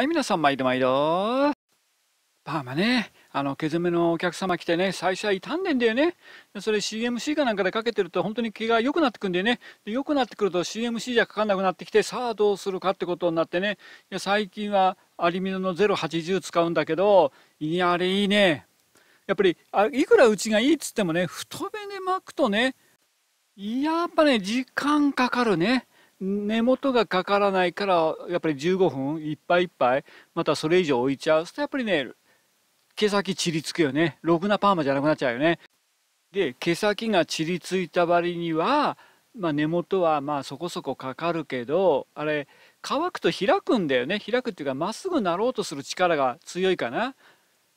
はい、皆さん、毎度毎度。パーマね、あの、毛染めのお客様来てね、最初は傷んでんだよね。それ CMC かなんかでかけてると、本当に毛が良くなってくんだよね。で、良くなってくると CMC じゃかかんなくなってきて、さあどうするかってことになってね、いや最近はアリミノの080使うんだけど、いや、あれいいね。やっぱり、あいくらうちがいいっつってもね、太めで巻くとね、やっぱね、時間かかるね。根元がかからないからやっぱり15分いっぱいいっぱいまたそれ以上置いちゃうとやっぱりね毛先ちりつくよねろくなパーマじゃなくなっちゃうよねで毛先がちりついた割には、まあ、根元はまあそこそこかかるけどあれ乾くと開くんだよね開くっていうかまっすぐなろうとする力が強いかな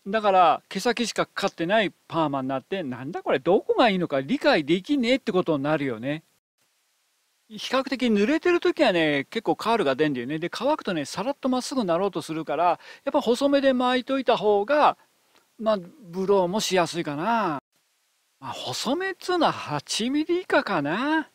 だから毛先しかかかってないパーマになってなんだこれどこがいいのか理解できねえってことになるよね比較的濡れてる時はね結構カールが出んだよねで乾くとねさらっとまっすぐなろうとするからやっぱ細めで巻いといた方がまあブローもしやすいかな、まあ、細めっつうのは 8mm 以下かな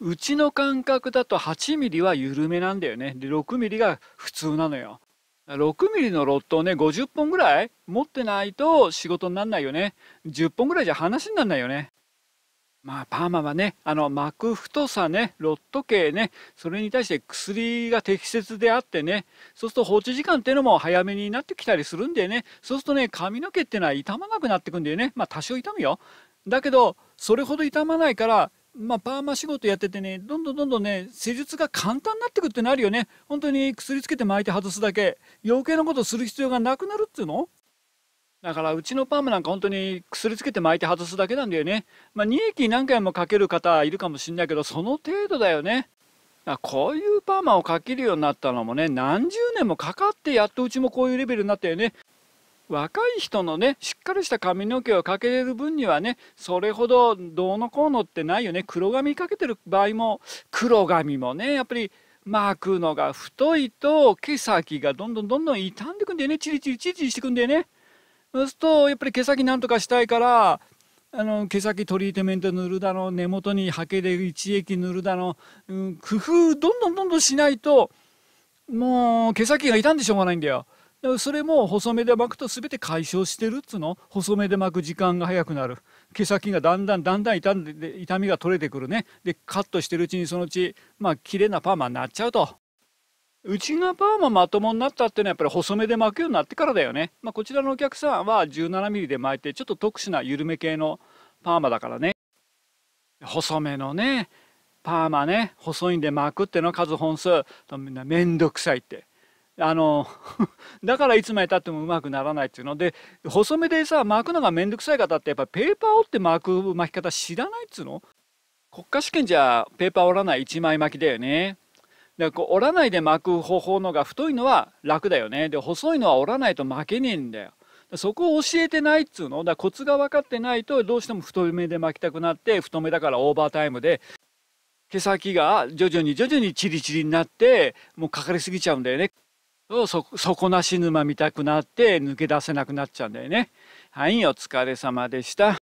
うちの感覚だと 8mm は緩めなんだよねで 6mm が普通なのよ 6mm のロットをね50本ぐらい持ってないと仕事になんないよね10本ぐらいじゃ話になんないよねまあ、パーマはねあの膜太さねロット径ねそれに対して薬が適切であってねそうすると放置時間っていうのも早めになってきたりするんでねそうするとね髪の毛っていうのは傷まなくなってくんだよねまあ多少痛むよだけどそれほど傷まないからまあ、パーマ仕事やっててねどんどんどんどんね施術が簡単になってくってなるよね本当に薬つけて巻いて外すだけ余計なことする必要がなくなるっていうのだからうちのパームなんか本当に薬つけて巻いて外すだけなんだよね。まあ、2液何回もかける方いるかもしんないけど、その程度だよね。こういうパーマをかけるようになったのもね、何十年もかかってやっとうちもこういうレベルになったよね。若い人のね、しっかりした髪の毛をかけれる分にはね、それほどどうのこうのってないよね。黒髪かけてる場合も、黒髪もね、やっぱり巻くのが太いと毛先がどんどんどんどん傷んでくんだよね。チリチリチリチリしてくんだよね。そうするとやっぱり毛先なんとかしたいからあの毛先トリートメント塗るだの根元にハケで一液塗るだの、うん、工夫どんどんどんどんしないともう毛先が傷んでしょうがないんだよ。それも細めで巻くと全て解消してるっつの細めで巻く時間が早くなる毛先がだんだんだんだん傷んで痛みが取れてくるねでカットしてるうちにそのうちまあ綺麗なパーマになっちゃうと内側マまともになったっていうのはやっぱり細めで巻くようになってからだよね、まあ、こちらのお客さんは 17mm で巻いてちょっと特殊な緩め系のパーマだからね細めのねパーマね細いんで巻くっての数本数みんな面倒くさいってあの だからいつまでたってもうまくならないっていうので細めでさ巻くのが面倒くさい方ってやっぱペーパー折って巻く巻き方知らないっつうの国家試験じゃペーパー折らない1枚巻きだよねでこう折らないで巻く方法のが太いのは楽だよねで細いのは折らないと巻けねえんだよそこを教えてないっつうのだコツが分かってないとどうしても太めで巻きたくなって太めだからオーバータイムで毛先が徐々に徐々にチリチリになってもうかかりすぎちゃうんだよねそ底なし沼見たくなって抜け出せなくなっちゃうんだよねはいお疲れ様でした